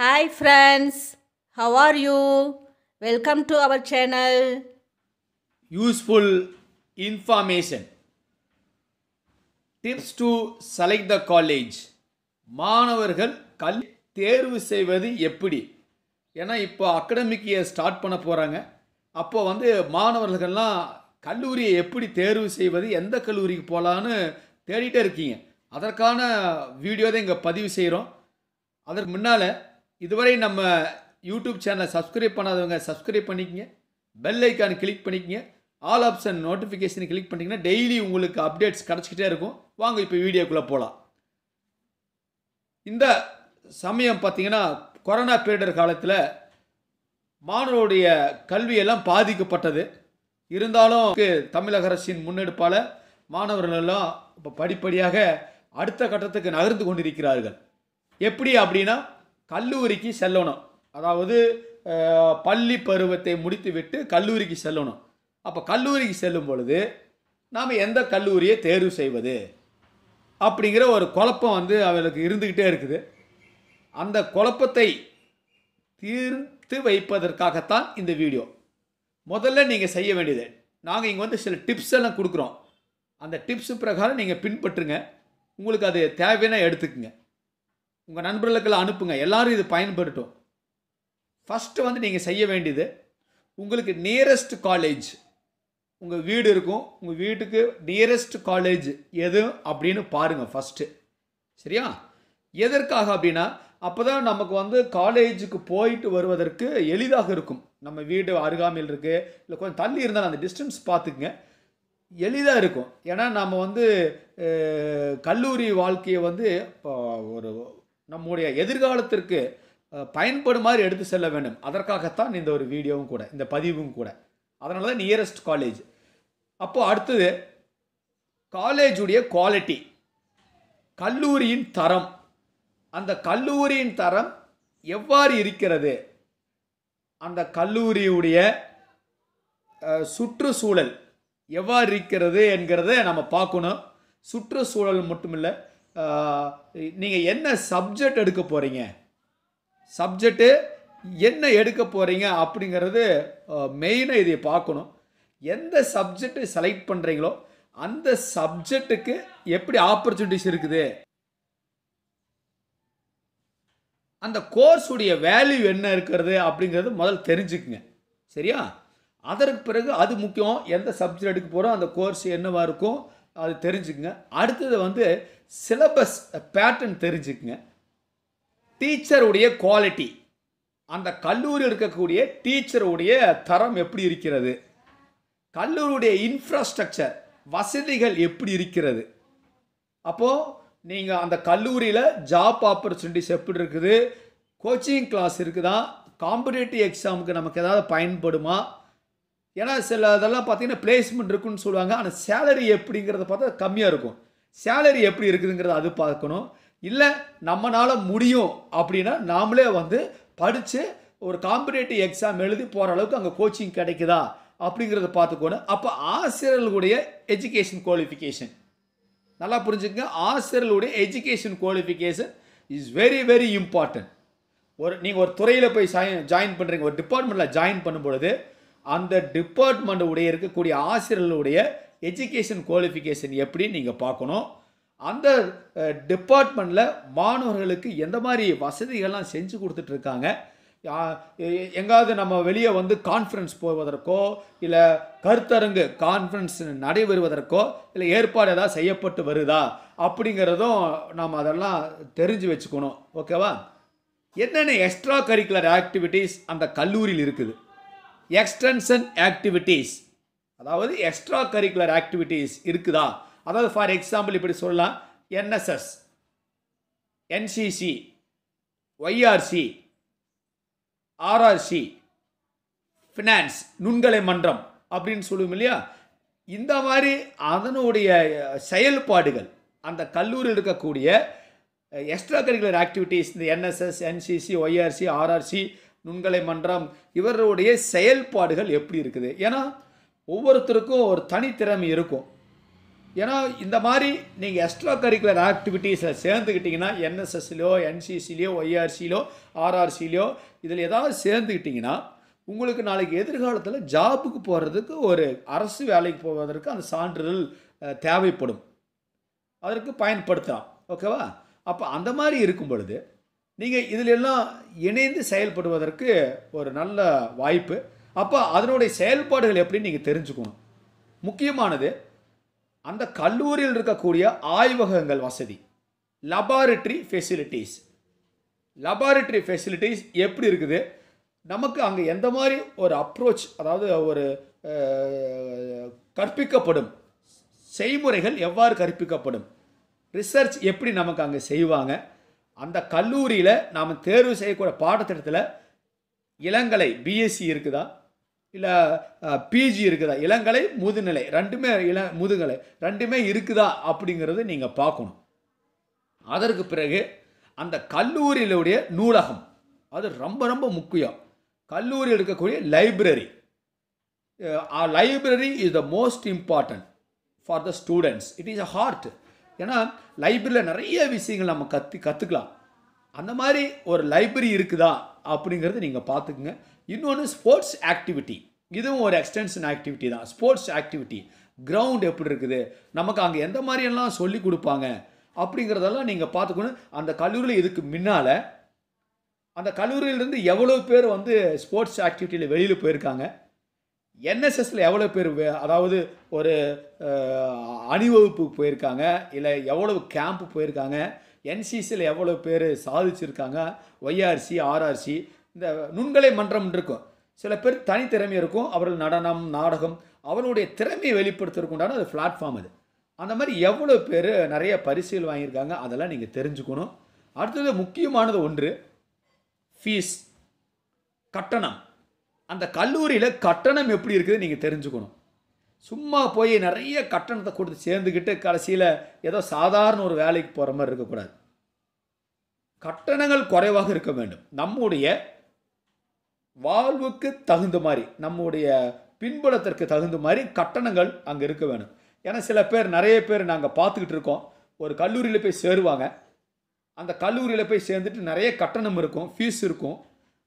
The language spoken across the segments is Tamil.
hi friends how are you welcome to our channel useful information tips to select the college மாணவர்கள் கல் தேர்வு செய்வது எப்படி ஏன்னா இப்போ அகடமிக் ஸ்டார்ட் பண்ண போகிறாங்க அப்போ வந்து மாணவர்கள்லாம் கல்லூரியை எப்படி தேர்வு செய்வது எந்த கல்லூரிக்கு போகலான்னு தேடிட்டே இருக்கீங்க அதற்கான வீடியோ தான் இங்கே பதிவு செய்கிறோம் அதற்கு முன்னால் இதுவரை நம்ம யூடியூப் சேனலை சப்ஸ்கிரைப் பண்ணாதவங்க சப்ஸ்கிரைப் பண்ணிக்கங்க பெல் ஐக்கான் கிளிக் பண்ணிக்கங்க ஆல் ஆப்ஷன் நோட்டிஃபிகேஷன் கிளிக் பண்ணிங்கன்னா டெய்லி உங்களுக்கு அப்டேட்ஸ் கிடச்சிக்கிட்டே இருக்கும் வாங்க இப்போ வீடியோக்குள்ளே போகலாம் இந்த சமயம் பார்த்திங்கன்னா கொரோனா பீரியடர் காலத்தில் மாணவருடைய கல்வியெல்லாம் பாதிக்கப்பட்டது இருந்தாலும் தமிழக அரசின் முன்னெடுப்பால் மாணவர்களெல்லாம் இப்போ படிப்படியாக அடுத்த கட்டத்துக்கு நகர்ந்து கொண்டிருக்கிறார்கள் எப்படி அப்படின்னா கல்லூரிக்கு செல்லணும் அதாவது பள்ளி பருவத்தை முடித்துவிட்டு கல்லூரிக்கு செல்லணும் அப்போ கல்லூரிக்கு செல்லும் பொழுது நாம் எந்த கல்லூரியை தேர்வு செய்வது அப்படிங்கிற ஒரு குழப்பம் வந்து அவளுக்கு இருந்துக்கிட்டே இருக்குது அந்த குழப்பத்தை தீர்த்து வைப்பதற்காகத்தான் இந்த வீடியோ முதல்ல நீங்கள் செய்ய வேண்டியது நாங்கள் இங்கே வந்து சில டிப்ஸ் எல்லாம் கொடுக்குறோம் அந்த டிப்ஸ் பிரகாரம் நீங்கள் பின்பற்றுங்க உங்களுக்கு அது தேவைன்னா எடுத்துக்குங்க உங்கள் நண்பர்களுக்கெல்லாம் அனுப்புங்க எல்லோரும் இது பயன்படுத்தும் ஃபஸ்ட்டு வந்து நீங்கள் செய்ய வேண்டியது உங்களுக்கு நியரஸ்ட் காலேஜ் உங்கள் வீடு இருக்கும் உங்கள் வீட்டுக்கு நியரஸ்ட் காலேஜ் எது அப்படின்னு பாருங்கள் ஃபஸ்ட்டு சரியா எதற்காக அப்படின்னா அப்போ தான் நமக்கு வந்து காலேஜுக்கு போயிட்டு வருவதற்கு எளிதாக இருக்கும் நம்ம வீடு அருகாமையில் இருக்குது இல்லை கொஞ்சம் தள்ளி இருந்தால் அந்த டிஸ்டன்ஸ் பார்த்துக்குங்க எளிதாக இருக்கும் ஏன்னா நம்ம வந்து கல்லூரி வாழ்க்கையை வந்து இப்போ ஒரு நம்முடைய எதிர்காலத்திற்கு பயன்படும் மாதிரி எடுத்து செல்ல வேண்டும் அதற்காகத்தான் இந்த ஒரு வீடியோவும் கூட இந்த பதிவும் கூட அதனால தான் நியரஸ்ட் காலேஜ் அப்போது அடுத்தது காலேஜுடைய குவாலிட்டி கல்லூரியின் தரம் அந்த கல்லூரியின் தரம் எவ்வாறு இருக்கிறது அந்த கல்லூரியுடைய சுற்றுச்சூழல் எவ்வாறு இருக்கிறது என்கிறத நம்ம பார்க்கணும் சுற்றுச்சூழல் மட்டுமில்லை நீங்கள் என்ன சப்ஜெக்ட் எடுக்க போகிறீங்க சப்ஜெக்டு என்ன எடுக்க போகிறீங்க அப்படிங்கிறது மெயினாக இதை பார்க்கணும் எந்த சப்ஜெக்ட்டு செலக்ட் பண்ணுறீங்களோ அந்த சப்ஜெக்ட்டுக்கு எப்படி ஆப்பர்ச்சுனிட்டிஸ் இருக்குது அந்த கோர்ஸுடைய வேல்யூ என்ன இருக்கிறது அப்படிங்கிறது முதல்ல தெரிஞ்சுக்குங்க சரியா அதற்கு பிறகு அது முக்கியம் எந்த சப்ஜெக்ட் எடுக்க போகிறோம் அந்த கோர்ஸ் என்னவாக இருக்கும் அது தெரிஞ்சுக்குங்க அடுத்தது வந்து சிலபஸ் பேட்டர்ன் தெரிஞ்சுக்குங்க டீச்சருடைய குவாலிட்டி அந்த கல்லூரி இருக்கக்கூடிய டீச்சருடைய தரம் எப்படி இருக்கிறது கல்லூரியுடைய இன்ஃப்ராஸ்ட்ரக்சர் வசதிகள் எப்படி இருக்கிறது அப்போது நீங்கள் அந்த கல்லூரியில் ஜாப் ஆப்பர்ச்சுனிட்டிஸ் எப்படி இருக்குது கோச்சிங் கிளாஸ் இருக்குதா காம்படேட்டிவ் எக்ஸாமுக்கு நமக்கு எதாவது பயன்படுமா ஏன்னா சில அதெல்லாம் பார்த்தீங்கன்னா பிளேஸ்மெண்ட் இருக்குன்னு சொல்லுவாங்க ஆனால் சேலரி எப்படிங்கிறத பார்த்தா கம்மியாக இருக்கும் சேலரி எப்படி இருக்குதுங்கிறத அது பார்க்கணும் இல்லை நம்மளால் முடியும் அப்படின்னா நாமளே வந்து படித்து ஒரு காம்படேட்டிவ் எக்ஸாம் எழுதி போகிற அளவுக்கு அங்கே கோச்சிங் கிடைக்குதா அப்படிங்கிறத பார்த்துக்கணும் அப்போ ஆசிரியர்களுடைய எஜுகேஷன் குவாலிஃபிகேஷன் நல்லா புரிஞ்சுக்கங்க ஆசிரியர்களுடைய education qualification is very very important ஒரு நீங்கள் ஒரு துறையில் போய் ஜாயின் பண்ணுறீங்க ஒரு டிபார்ட்மெண்ட்டில் ஜாயின் பண்ணும்பொழுது அந்த டிபார்ட்மெண்ட் உடைய இருக்கக்கூடிய ஆசிரியர்களுடைய எஜுகேஷன் குவாலிஃபிகேஷன் எப்படின்னு நீங்கள் பார்க்கணும் அந்த டிபார்ட்மெண்டில் மாணவர்களுக்கு எந்த மாதிரி வசதிகள்லாம் செஞ்சு கொடுத்துட்ருக்காங்க எங்காவது நம்ம வெளியே வந்து கான்ஃபரன்ஸ் போவதற்கோ இல்லை கருத்தரங்கு கான்ஃபரன்ஸ் நடைபெறுவதற்கோ இல்லை ஏற்பாடு ஏதாவது செய்யப்பட்டு வருதா அப்படிங்கிறதும் நாம் அதெல்லாம் தெரிஞ்சு வச்சுக்கணும் ஓகேவா என்னென்ன எக்ஸ்ட்ரா கரிக்குலர் ஆக்டிவிட்டீஸ் அந்த கல்லூரியில் இருக்குது எக்ஸ்டென்ஷன் ஆக்டிவிட்டீஸ் அதாவது எக்ஸ்ட்ரா கரிக்குலர் ஆக்டிவிட்டீஸ் இருக்குதா அதாவது ஃபார் எக்ஸாம்பிள் இப்படி சொல்லலாம் NSS NCC YRC RRC finance நுண்கலை மன்றம் அப்படின்னு சொல்லுவோம் இல்லையா இந்த மாதிரி அதனுடைய செயல்பாடுகள் அந்த கல்லூரியில் இருக்கக்கூடிய எக்ஸ்ட்ரா கரிக்குலர் ஆக்டிவிட்டீஸ் இந்த என்எஸ்எஸ் என்சிசி ஒய்ஆர்சி ஆர்ஆர்சி நுண்கலை மன்றம் இவருடைய செயல்பாடுகள் எப்படி இருக்குது ஏன்னா ஒவ்வொருத்தருக்கும் ஒரு தனித்திறமை இருக்கும் ஏன்னா இந்த மாதிரி நீங்கள் எக்ஸ்ட்ரா கரிக்குலர் ஆக்டிவிட்டீஸில் சேர்ந்துக்கிட்டிங்கன்னா என்எஸ்எஸ்லையோ என்சிசிலையோ ஒய்ஆர்சிலையோ ஆர்ஆர்சிலையோ இதில் ஏதாவது சேர்ந்துக்கிட்டிங்கன்னா உங்களுக்கு நாளைக்கு எதிர்காலத்தில் ஜாபுக்கு போகிறதுக்கு ஒரு அரசு வேலைக்கு போவதற்கு அந்த சான்றிதழ் தேவைப்படும் அதற்கு பயன்படுத்தலாம் ஓகேவா அப்போ அந்த மாதிரி இருக்கும் பொழுது நீங்கள் இதிலெல்லாம் இணைந்து செயல்படுவதற்கு ஒரு நல்ல வாய்ப்பு அப்போ அதனுடைய செயல்பாடுகள் எப்படின்னு நீங்கள் தெரிஞ்சுக்கணும் முக்கியமானது அந்த கல்லூரியில் இருக்கக்கூடிய ஆய்வகங்கள் வசதி லபாரிட்ரி ஃபெசிலிட்டிஸ் லபாரிட்ரி ஃபெசிலிட்டிஸ் எப்படி இருக்குது நமக்கு அங்கே எந்த மாதிரி ஒரு அப்ரோச் அதாவது ஒரு கற்பிக்கப்படும் செய்முறைகள் எவ்வாறு கற்பிக்கப்படும் ரிசர்ச் எப்படி நமக்கு அங்கே செய்வாங்க அந்த கல்லூரியில் நாம் தேர்வு செய்யக்கூடிய பாடத்திட்டத்தில் இளங்கலை பிஎஸ்சி இருக்குதா இல்லை பிஜி இருக்குதா இளங்கலை முதுநிலை ரெண்டுமே இள முதுகலை ரெண்டுமே இருக்குதா அப்படிங்கிறத நீங்கள் பார்க்கணும் அதற்கு பிறகு அந்த கல்லூரியிலுடைய நூலகம் அது ரொம்ப ரொம்ப முக்கியம் கல்லூரியில் இருக்கக்கூடிய library library is the most important for the students it is a heart ஏன்னா லைப்ரரியில் நிறைய விஷயங்கள் நம்ம கற்று கற்றுக்கலாம் அந்த மாதிரி ஒரு லைப்ரரி இருக்குதா அப்படிங்கிறத நீங்கள் பார்த்துக்குங்க இன்னொன்று ஸ்போர்ட்ஸ் ஆக்டிவிட்டி இதுவும் ஒரு எக்ஸ்டென்ஷன் ஆக்டிவிட்டி தான் ஸ்போர்ட்ஸ் ஆக்டிவிட்டி கிரவுண்ட் எப்படி இருக்குது நமக்கு அங்கே எந்த மாதிரியெல்லாம் சொல்லி கொடுப்பாங்க அப்படிங்கிறதெல்லாம் நீங்கள் பார்த்துக்கணும் அந்த கல்லூரியில் இதுக்கு முன்னால் அந்த கல்லூரியிலேருந்து எவ்வளோ பேர் வந்து ஸ்போர்ட்ஸ் ஆக்டிவிட்டியில் வெளியில் போயிருக்காங்க என்எஸ்எஸ்ல எவ்வளோ பேர் அதாவது ஒரு அணிவகுப்புக்கு போயிருக்காங்க இல்லை எவ்வளவு கேம்ப் போயிருக்காங்க என்சிசியில் எவ்வளோ பேர் சாதிச்சிருக்காங்க ஒய்ஆர்சி ஆர்ஆர்சி இந்த நுண்கலை மன்றம் இருக்கும் சில பேர் தனித்திறமை இருக்கும் அவர்கள் நடனம் நாடகம் அவர்களுடைய திறமையை உண்டான அது பிளாட்ஃபார்ம் அது அந்த மாதிரி எவ்வளோ பேர் நிறைய பரிசுகள் வாங்கியிருக்காங்க அதெல்லாம் நீங்கள் தெரிஞ்சுக்கணும் அடுத்தது முக்கியமானது ஒன்று ஃபீஸ் கட்டணம் அந்த கல்லூரியில் கட்டணம் எப்படி இருக்குது நீங்கள் தெரிஞ்சுக்கணும் சும்மா போய் நிறைய கட்டணத்தை கொடுத்து சேர்ந்துக்கிட்டு கடைசியில் ஏதோ சாதாரண ஒரு வேலைக்கு போகிற மாதிரி இருக்கக்கூடாது கட்டணங்கள் குறைவாக இருக்க வேண்டும் நம்முடைய வாழ்வுக்கு தகுந்த மாதிரி நம்முடைய பின்புலத்திற்கு தகுந்த மாதிரி கட்டணங்கள் அங்கே இருக்க வேணும் ஏன்னா சில பேர் நிறைய பேர் நாங்கள் பார்த்துக்கிட்டு இருக்கோம் ஒரு கல்லூரியில் போய் சேருவாங்க அந்த கல்லூரியில் போய் சேர்ந்துட்டு நிறைய கட்டணம் இருக்கும் ஃபீஸ் இருக்கும்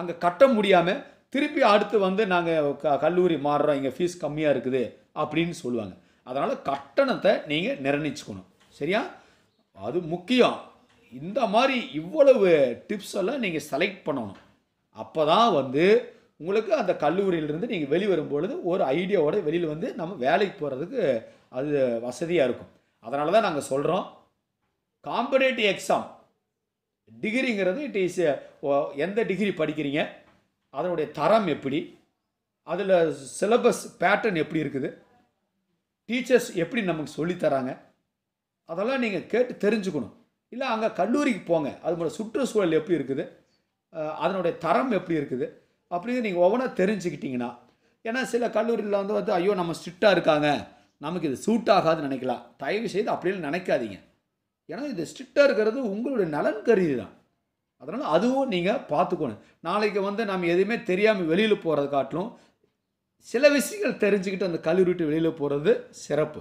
அங்கே கட்ட முடியாமல் திருப்பி அடுத்து வந்து நாங்கள் க கல்லூரி மாறுறோம் இங்கே ஃபீஸ் கம்மியாக இருக்குது அப்படின்னு சொல்லுவாங்க அதனால் கட்டணத்தை நீங்கள் நிர்ணயிச்சுக்கணும் சரியா அது முக்கியம் இந்த மாதிரி இவ்வளவு டிப்ஸ் எல்லாம் நீங்கள் செலக்ட் பண்ணணும் அப்போ தான் வந்து உங்களுக்கு அந்த கல்லூரியிலிருந்து நீங்கள் வெளி வரும்பொழுது ஒரு ஐடியாவோட வெளியில் வந்து நம்ம வேலைக்கு போகிறதுக்கு அது வசதியாக இருக்கும் அதனால தான் நாங்கள் சொல்கிறோம் காம்படேட்டிவ் எக்ஸாம் டிகிரிங்கிறது இட் இஸ் எந்த டிகிரி படிக்கிறீங்க அதனுடைய தரம் எப்படி அதில் சிலபஸ் பேட்டர்ன் எப்படி இருக்குது டீச்சர்ஸ் எப்படி நமக்கு சொல்லித்தராங்க அதெல்லாம் நீங்கள் கேட்டு தெரிஞ்சுக்கணும் இல்லை அங்கே கல்லூரிக்கு போங்க அதனோட சுற்றுச்சூழல் எப்படி இருக்குது அதனுடைய தரம் எப்படி இருக்குது அப்படின்னு நீங்கள் ஒவ்வொன்றா தெரிஞ்சுக்கிட்டிங்கன்னா ஏன்னா சில கல்லூரியில் வந்து வந்து ஐயோ நம்ம ஸ்ட்ரிக்டாக இருக்காங்க நமக்கு இது சூட் ஆகாதுன்னு நினைக்கலாம் தயவு செய்து அப்படின்னு நினைக்காதீங்க ஏன்னா இது ஸ்ட்ரிக்டாக இருக்கிறது உங்களுடைய நலன் கருதி தான் அதனால் அதுவும் நீங்கள் பார்த்துக்கணும் நாளைக்கு வந்து நம்ம எதுவுமே தெரியாமல் வெளியில் போகிறது காட்டிலும் சில விஷயங்கள் தெரிஞ்சுக்கிட்டு அந்த கல்லூரி விட்டு வெளியில் போகிறது சிறப்பு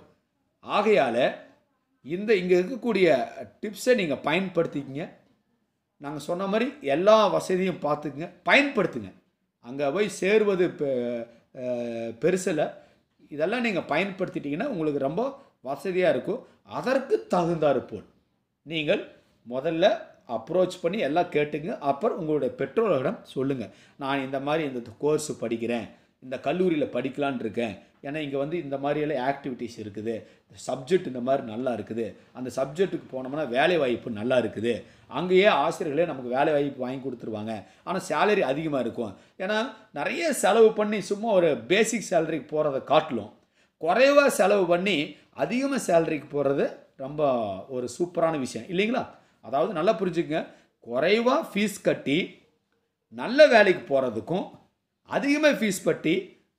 ஆகையால் இந்த இங்கே இருக்கக்கூடிய டிப்ஸை நீங்கள் பயன்படுத்திக்கிங்க நாங்கள் சொன்ன மாதிரி எல்லா வசதியும் பார்த்துக்குங்க பயன்படுத்துங்க அங்கே போய் சேருவது பெருசில் இதெல்லாம் நீங்கள் பயன்படுத்திட்டிங்கன்னா உங்களுக்கு ரொம்ப வசதியாக இருக்கும் அதற்கு தகுந்தாறு போல் நீங்கள் முதல்ல அப்ரோச் பண்ணி எல்லாம் கேட்டுங்க அப்புறம் உங்களுடைய பெற்றோர்களிடம் சொல்லுங்கள் நான் இந்த மாதிரி இந்த கோர்ஸ் படிக்கிறேன் இந்த கல்லூரியில் படிக்கலான் இருக்கேன் ஏன்னா இங்கே வந்து இந்த மாதிரியெல்லாம் ஆக்டிவிட்டீஸ் இருக்குது சப்ஜெக்ட் இந்த மாதிரி நல்லா இருக்குது அந்த சப்ஜெக்ட்டுக்கு போனோம்னா வேலை வாய்ப்பு நல்லா இருக்குது அங்கேயே ஆசிரியர்களே நமக்கு வேலை வாய்ப்பு வாங்கி கொடுத்துருவாங்க ஆனால் சேலரி அதிகமாக இருக்கும் ஏன்னா நிறைய செலவு பண்ணி சும்மா ஒரு பேசிக் சேலரிக்கு போகிறத காட்டிலும் குறைவாக செலவு பண்ணி அதிகமாக சேலரிக்கு போகிறது ரொம்ப ஒரு சூப்பரான விஷயம் இல்லைங்களா அதாவது நல்லா புரிஞ்சுக்கங்க குறைவாக ஃபீஸ் கட்டி நல்ல வேலைக்கு போகிறதுக்கும் அதிகமாக ஃபீஸ் பட்டி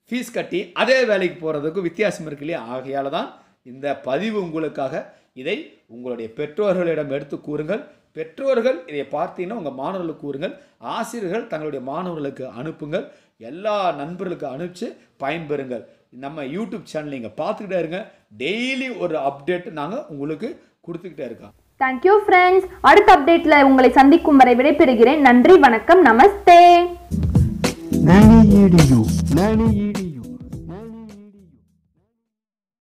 ஃபீஸ் கட்டி அதே வேலைக்கு போகிறதுக்கும் வித்தியாசம் இருக்கு இல்லையா ஆகையால் தான் இந்த பதிவு உங்களுக்காக இதை உங்களுடைய பெற்றோர்களிடம் எடுத்து கூறுங்கள் பெற்றோர்கள் இதை பார்த்தீங்கன்னா உங்கள் மாணவர்களுக்கு கூறுங்கள் ஆசிரியர்கள் தங்களுடைய மாணவர்களுக்கு அனுப்புங்கள் எல்லா நண்பர்களுக்கு அனுப்பிச்சு பயன்பெறுங்கள் நம்ம யூடியூப் சேனல் நீங்கள் பார்த்துக்கிட்டே இருங்க டெய்லி ஒரு அப்டேட் நாங்கள் உங்களுக்கு கொடுத்துக்கிட்டே இருக்கோம் தேங்க்யூ ஃப்ரெண்ட்ஸ் அடுத்த அப்டேட்ல உங்களை சந்திக்கும் வரை விடைபெறுகிறேன் நன்றி வணக்கம் நமஸ்தே